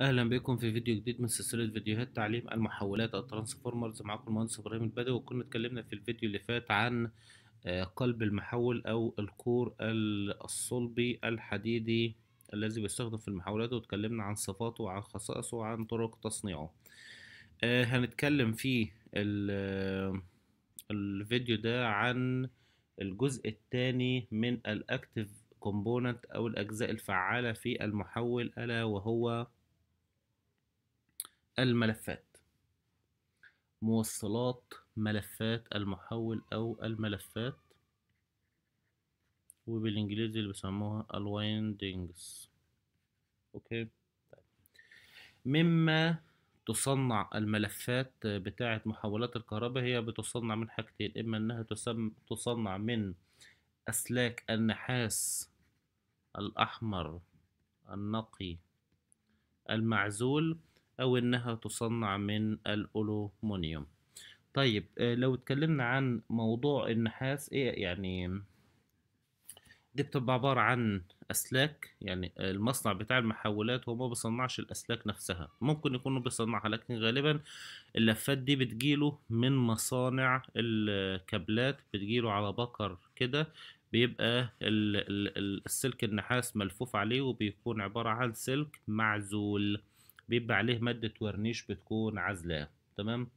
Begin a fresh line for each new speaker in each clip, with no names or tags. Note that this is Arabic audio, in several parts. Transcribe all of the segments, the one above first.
اهلا بكم في فيديو جديد من سلسله فيديوهات تعليم المحولات الترانسفورمرز معاكم المهندس ابراهيم البدوي وكنا اتكلمنا في الفيديو اللي فات عن آه، قلب المحول او الكور الصلبي الحديدي الذي بيستخدم في المحولات واتكلمنا عن صفاته وعن خصائصه وعن طرق تصنيعه آه، هنتكلم في آه، الفيديو ده عن الجزء الثاني من الاكتف كومبوننت او الاجزاء الفعاله في المحول الا وهو الملفات موصلات ملفات المحول أو الملفات وبالإنجليزي اللي بيسموها الوايندنجز أوكي مما تصنع الملفات بتاعة محولات الكهرباء هي بتصنع من حاجتين إما إنها تسم تصنع من أسلاك النحاس الأحمر النقي المعزول أو إنها تصنع من الألومنيوم طيب آه، لو اتكلمنا عن موضوع النحاس إيه يعني دي بتبقى عبارة عن أسلاك يعني المصنع بتاع المحولات هو ما بيصنعش الأسلاك نفسها ممكن يكون بيصنعها لكن غالبا اللفات دي بتجيله من مصانع الكابلات بتجيله على بكر كده بيبقى السلك النحاس ملفوف عليه وبيكون عبارة عن سلك معزول بيبقى عليه مادة ورنيش بتكون عازلاه تمام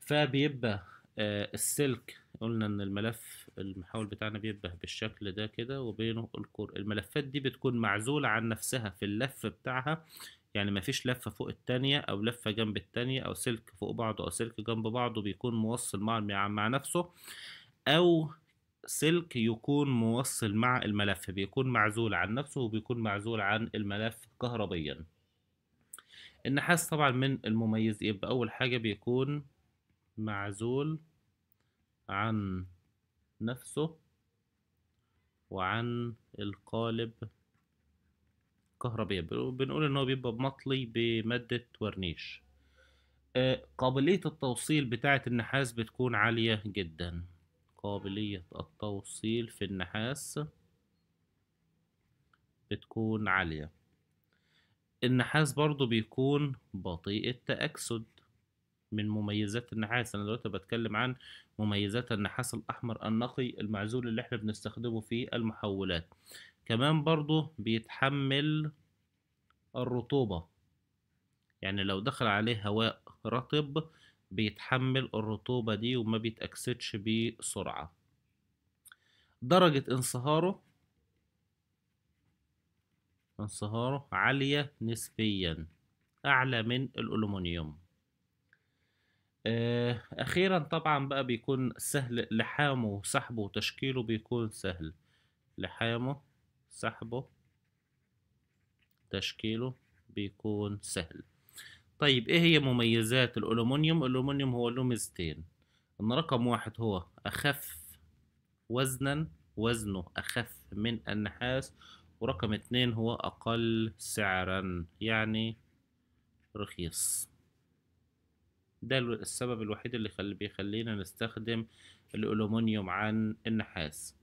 فبيبقى آه، السلك قلنا ان الملف المحاول بتاعنا بيبقى بالشكل ده كده وبينه الكور الملفات دي بتكون معزولة عن نفسها في اللف بتاعها يعني مفيش لفة فوق التانية أو لفة جنب التانية أو سلك فوق بعضه أو سلك جنب بعضه بيكون موصل مع مع نفسه أو سلك يكون موصل مع الملف بيكون معزول عن نفسه وبيكون معزول عن الملف كهربيا النحاس طبعا من المميز يبقى أول حاجة بيكون معزول عن نفسه وعن القالب الكهربائي بنقول إن هو بيبقى مطلي بمادة ورنيش آه، قابلية التوصيل بتاعة النحاس بتكون عالية جدا قابلية التوصيل في النحاس بتكون عالية النحاس برضو بيكون بطيء التأكسد من مميزات النحاس انا دلوقتي بتكلم عن مميزات النحاس الاحمر النقي المعزول اللي احنا بنستخدمه في المحولات كمان برضو بيتحمل الرطوبة يعني لو دخل عليه هواء رطب بيتحمل الرطوبة دي وما بيتأكسدش بسرعة درجة انصهاره انصهاره عالية نسبيا أعلى من الألومنيوم آه، أخيرا طبعا بقى بيكون سهل لحامه وسحبه وتشكيله بيكون سهل لحامه سحبه تشكيله بيكون سهل طيب ايه هي مميزات الألومنيوم الألومنيوم هو له ميزتين ان رقم واحد هو اخف وزنا وزنه اخف من النحاس ورقم اتنين هو أقل سعرا يعني رخيص ده السبب الوحيد اللي خل... بيخلينا نستخدم الألومنيوم عن النحاس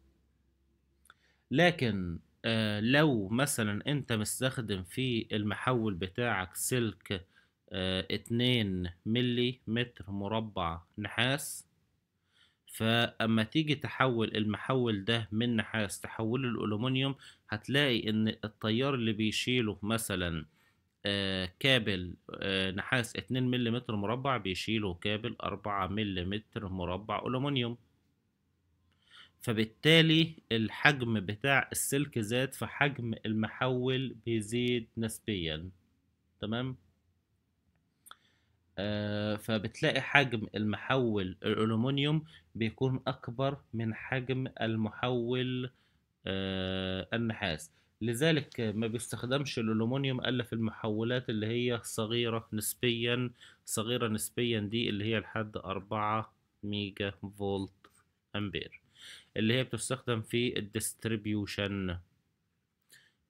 لكن آه لو مثلا انت مستخدم في المحول بتاعك سلك آه اتنين ملي متر مربع نحاس فاما تيجي تحول المحول ده من نحاس تحوله للالومنيوم هتلاقي ان التيار اللي بيشيله مثلا آه كابل آه نحاس 2 ملم مربع بيشيله كابل 4 ملم مربع ألومنيوم فبالتالي الحجم بتاع السلك زاد فحجم المحول بيزيد نسبيا تمام آه، فبتلاقي حجم المحول الألومنيوم بيكون أكبر من حجم المحول آه، النحاس لذلك ما بيستخدمش الألومنيوم إلا في المحولات اللي هي صغيرة نسبيا صغيرة نسبيا دي اللي هي لحد أربعة ميجا فولت أمبير اللي هي بتستخدم في الديستريبيوشن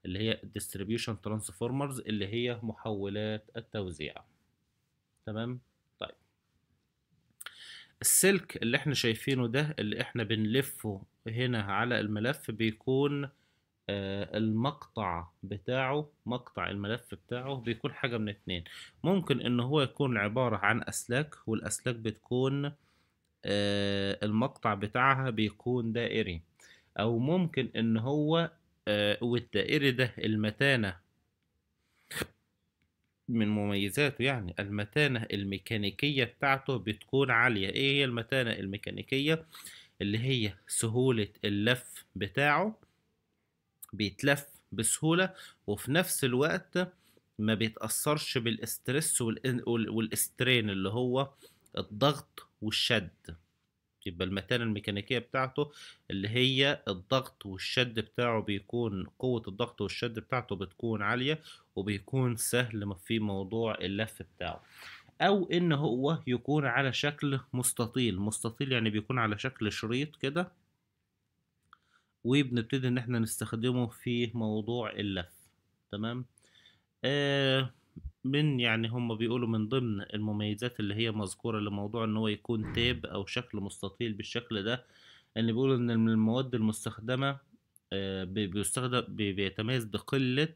اللي هي الديستريبيوشن ترانسفورمرز اللي هي محولات التوزيع تمام طيب السلك اللي احنا شايفينه ده اللي احنا بنلفه هنا على الملف بيكون آه، المقطع بتاعه مقطع الملف بتاعه بيكون حاجة من اتنين ممكن ان هو يكون عبارة عن اسلاك والاسلاك بتكون آه، المقطع بتاعها بيكون دائري او ممكن ان هو آه، والدائري ده المتانة من مميزاته يعني المتانة الميكانيكية بتاعته بتكون عالية ايه هي المتانة الميكانيكية اللي هي سهولة اللف بتاعه بيتلف بسهولة وفي نفس الوقت ما بيتأثرش بالاسترس والاسترين اللي هو الضغط والشد يبقى المتانة الميكانيكية بتاعته اللي هي الضغط والشد بتاعه بيكون قوة الضغط والشد بتاعته بتكون عالية وبيكون سهل في موضوع اللف بتاعه او ان هو يكون على شكل مستطيل مستطيل يعني بيكون على شكل شريط كده وبنبتدي ان احنا نستخدمه في موضوع اللف تمام آه من يعني هم بيقولوا من ضمن المميزات اللي هي مذكورة لموضوع ان هو يكون تيب او شكل مستطيل بالشكل ده ان بيقولوا ان المواد المستخدمة آه، بيستخدم بيتميز بقلة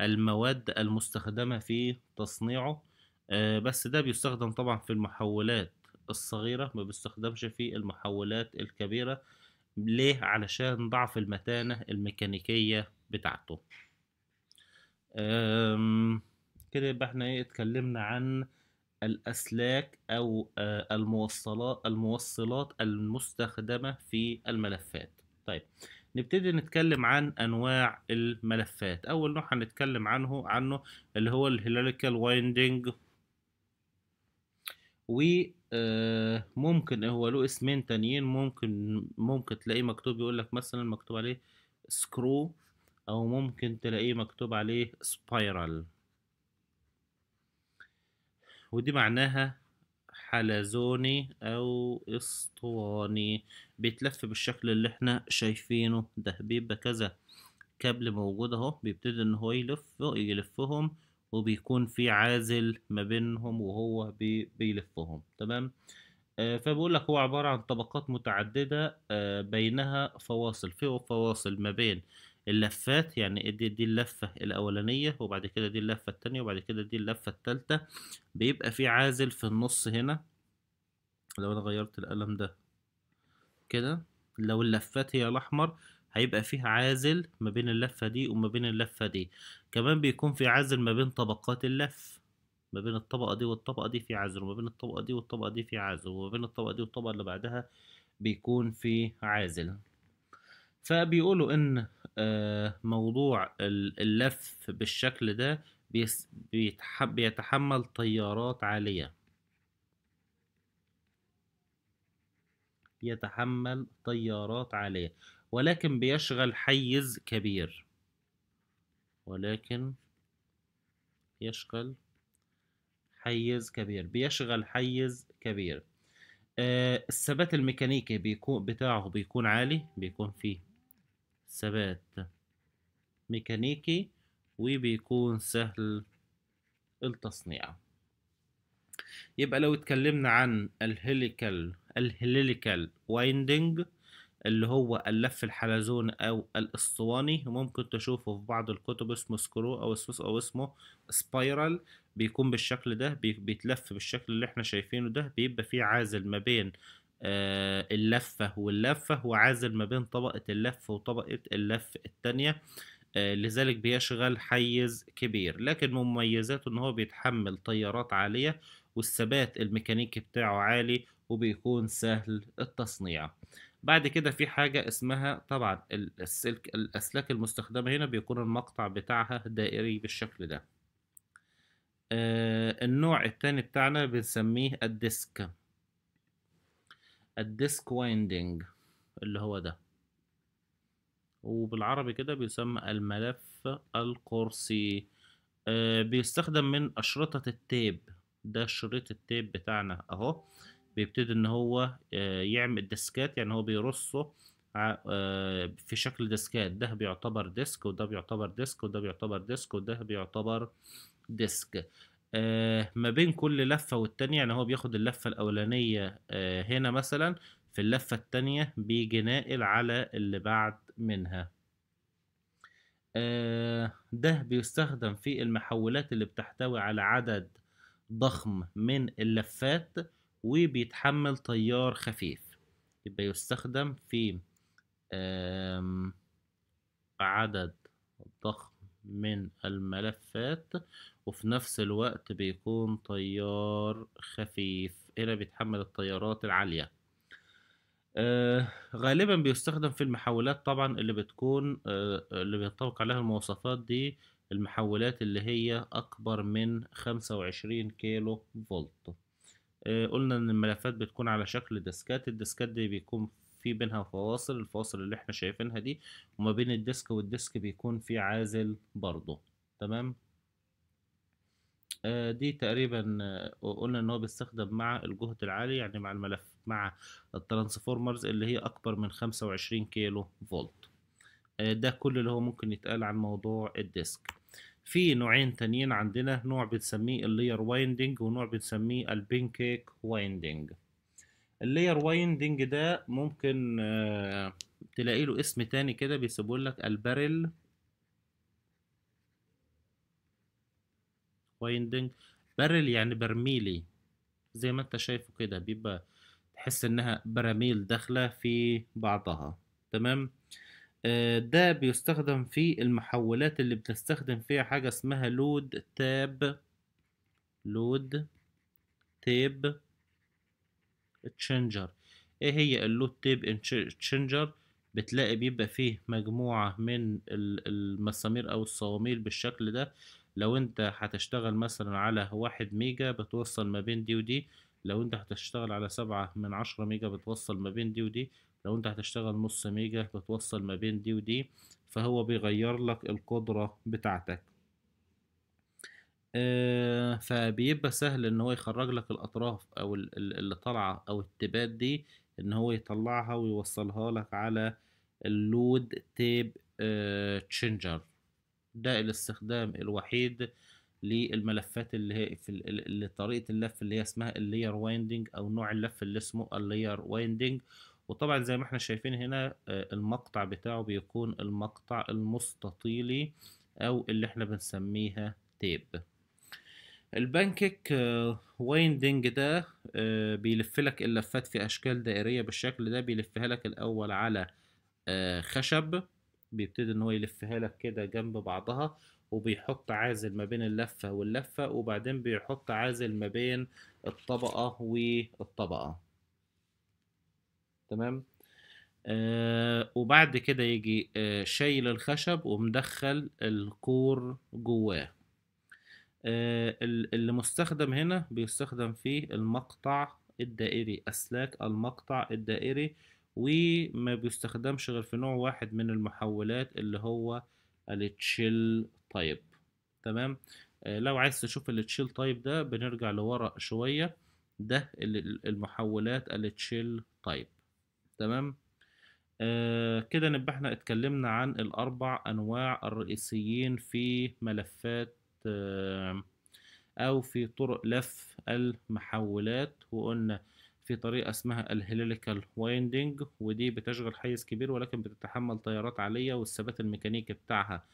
المواد المستخدمة في تصنيعه آه، بس ده بيستخدم طبعا في المحولات الصغيرة ما بيستخدمش في المحولات الكبيرة ليه علشان ضعف المتانة الميكانيكية بتاعته أم كده يبقى احنا ايه اتكلمنا عن الأسلاك أو آه، الموصلات الموصلات المستخدمة في الملفات طيب نبتدي نتكلم عن أنواع الملفات أول نوع هنتكلم عنه عنه اللي هو الهيراركال وايندنج وممكن آه، هو له اسمين تانيين ممكن ممكن تلاقيه مكتوب يقول لك مثلا مكتوب عليه سكرو أو ممكن تلاقيه مكتوب عليه سبايرال ودي معناها حلزوني او اسطواني بيتلف بالشكل اللي احنا شايفينه ده بيبقى كذا كابل موجود اهو بيبتدي ان هو يلف يلفهم وبيكون في عازل ما بينهم وهو بي بيلفهم تمام آه فبقول لك هو عبارة عن طبقات متعددة آه بينها فواصل في فواصل ما بين اللفات يعني إيه دي, دي اللفة الأولانية وبعد كده دي اللفة التانية وبعد كده دي اللفة التالتة بيبقى في عازل في النص هنا لو أنا غيرت القلم ده كده لو اللفات هي الأحمر هيبقى فيه عازل ما بين اللفة دي وما بين اللفة دي كمان بيكون في عازل ما بين طبقات اللف ما بين الطبقة دي والطبقة دي في عازل وما بين الطبقة دي والطبقة دي في عازل وما بين الطبقة دي والطبقة اللي بعدها بيكون في عازل فبيقولوا إن آه، موضوع اللف بالشكل ده بيتحمل تيارات عالية يتحمل تيارات عالية ولكن بيشغل حيز كبير ولكن يشغل حيز كبير بيشغل حيز كبير آه، الثبات الميكانيكي بيكون بتاعه بيكون عالي بيكون فيه ثبات ميكانيكي وبيكون سهل التصنيع يبقى لو اتكلمنا عن الهيليكال الهيليكال وايندنج اللي هو اللف الحلزون او الاسطواني ممكن تشوفه في بعض الكتب اسمه سكرو او اسمه او اسمه سبايرال بيكون بالشكل ده بيتلف بالشكل اللي احنا شايفينه ده بيبقى فيه عازل ما بين آه، اللفة واللفة وعازل ما بين طبقة اللفة وطبقة اللفة التانية آه، لذلك بيشغل حيز كبير لكن مميزاته ان هو بيتحمل تيارات عالية والثبات الميكانيكي بتاعه عالي وبيكون سهل التصنيع بعد كده في حاجة اسمها طبعا السلك الأسلاك المستخدمة هنا بيكون المقطع بتاعها دائري بالشكل ده آه، النوع التاني بتاعنا بنسميه الديسك الديسك ويندنج اللي هو ده وبالعربي كده بيسمى الملف القرصي آه بيستخدم من أشرطة التيب ده شريط التيب بتاعنا اهو بيبتدي ان هو آه يعمل ديسكات يعني هو بيرصه آه في شكل ديسكات ده بيعتبر ديسك وده بيعتبر ديسك وده بيعتبر ديسك وده بيعتبر ديسك آه، ما بين كل لفة والتانية يعني هو بياخد اللفة الأولانية آه، هنا مثلا في اللفة التانية بيجي ناقل على اللي بعد منها آه، ده بيستخدم في المحولات اللي بتحتوي على عدد ضخم من اللفات وبيتحمل تيار خفيف يبقى يستخدم في عدد ضخم من الملفات وفي نفس الوقت بيكون طيار خفيف هنا بيتحمل التيارات العالية آه غالبا بيستخدم في المحولات طبعا اللي بتكون آه اللي بينطبق عليها المواصفات دي المحولات اللي هي أكبر من خمسة وعشرين كيلو فولت آه قلنا إن الملفات بتكون على شكل ديسكات الديسكات دي بيكون في بينها فواصل الفواصل اللي احنا شايفينها دي وما بين الديسك والديسك بيكون في عازل برضه تمام آه دي تقريبا آه قلنا ان هو بيستخدم مع الجهد العالي يعني مع الملف مع الترانسفورمرز اللي هي اكبر من 25 كيلو فولت آه ده كل اللي هو ممكن يتقال عن موضوع الديسك في نوعين تانيين عندنا نوع بنسميه اللير وايندنج ونوع بنسميه البينكيك وايندنج اللاير وايندنج ده ممكن آه، تلاقي له اسم تاني كده بيسيبوه لك البارل وايندنج بارل يعني برميلي زي ما انت شايفه كده بيبقى تحس انها براميل داخله في بعضها تمام آه، ده بيستخدم في المحولات اللي بتستخدم فيها حاجه اسمها لود تاب لود تاب تشينجر ايه هي اللود تيب تشينجر بتلاقي بيبقى فيه مجموعة من المسامير او الصواميل بالشكل ده لو انت هتشتغل مثلا على واحد ميجا بتوصل ما بين دي ودي لو انت هتشتغل على سبعة من عشرة ميجا بتوصل ما بين دي ودي لو انت هتشتغل نص ميجا بتوصل ما بين دي ودي فهو بيغير لك القدرة بتاعتك آه، فبيبقى سهل ان هو يخرج لك الاطراف او اللي طالعه او التبات دي ان هو يطلعها ويوصلها لك على اللود تيب آه، تشينجر ده الاستخدام الوحيد للملفات اللي هي في طريقه اللف اللي هي اسمها اللير وايندنج او نوع اللف اللي اسمه اللير وايندنج وطبعا زي ما احنا شايفين هنا آه، المقطع بتاعه بيكون المقطع المستطيلي او اللي احنا بنسميها تيب البانكيك آه، وايندنج ده آه، بيلف لك اللفات في اشكال دائريه بالشكل ده بيلفها لك الاول على آه، خشب بيبتدي ان هو يلفها لك كده جنب بعضها وبيحط عازل ما بين اللفه واللفه وبعدين بيحط عازل ما بين الطبقه والطبقه تمام وبعد كده يجي شايل الخشب ومدخل الكور جواه آه، اللي مستخدم هنا بيستخدم في المقطع الدائري أسلاك المقطع الدائري وما بيستخدمش غير في نوع واحد من المحولات اللي هو التشيل تايب تمام آه، لو عايز تشوف التشيل تايب ده بنرجع لورا شوية ده المحولات التشيل تايب تمام آه كده نبقى احنا اتكلمنا عن الأربع أنواع الرئيسيين في ملفات آه، أو في طرق لف المحولات وقلنا في طريقة اسمها الهيليكال وايندنج ودي بتشغل حيز كبير ولكن بتتحمل تيارات عالية والثبات الميكانيكي بتاعها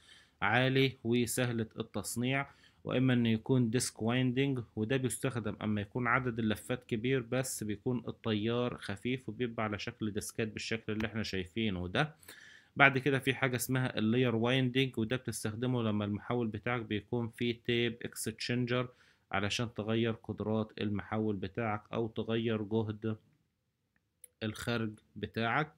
عالي وسهلة التصنيع واما ان يكون ديسك وايندنج وده بيستخدم اما يكون عدد اللفات كبير بس بيكون التيار خفيف وبيبقى على شكل ديسكات بالشكل اللي احنا شايفينه ده بعد كده في حاجة اسمها اللاير وايندنج وده بتستخدمه لما المحول بتاعك بيكون فيه تيب اكستشنجر علشان تغير قدرات المحول بتاعك او تغير جهد الخرج بتاعك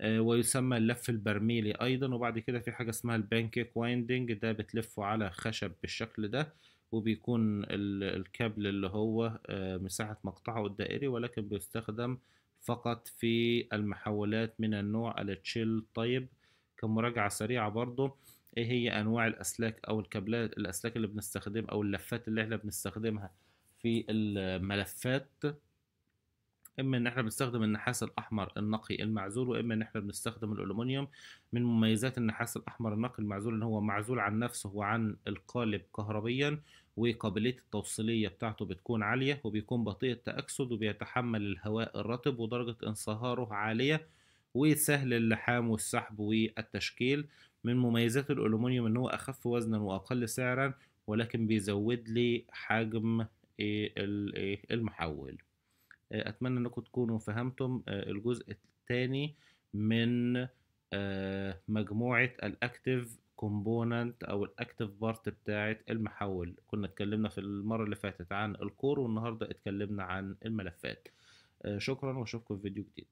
آه، ويسمى اللف البرميلي ايضا وبعد كده في حاجه اسمها البانكيك وايندنج ده بتلفه على خشب بالشكل ده وبيكون الكابل اللي هو آه، مساحه مقطعه الدائري ولكن بيستخدم فقط في المحولات من النوع التشيل طيب كمراجعة سريعة برضو ايه هي انواع الاسلاك او الكابلات الاسلاك اللي بنستخدمها او اللفات اللي احنا بنستخدمها في الملفات اما ان احنا بنستخدم النحاس الاحمر النقي المعزول واما ان احنا بنستخدم الالومنيوم من مميزات النحاس الاحمر النقي المعزول ان هو معزول عن نفسه وعن القالب كهربيا وقابلية التوصيلية بتاعته بتكون عالية وبيكون بطيء التأكسد وبيتحمل الهواء الرطب ودرجة انصهاره عالية وسهل اللحام والسحب والتشكيل من مميزات الألومنيوم إن هو أخف وزنا وأقل سعرا ولكن بيزود لي حجم إيه إيه المحول آه، أتمنى أنكم تكونوا فهمتم آه، الجزء الثاني من آه، مجموعة الأكتيف الكومبوننت او الاكتف بارت بتاعه المحول كنا اتكلمنا في المره اللي فاتت عن الكور والنهارده اتكلمنا عن الملفات آه، شكرا واشوفكم في فيديو جديد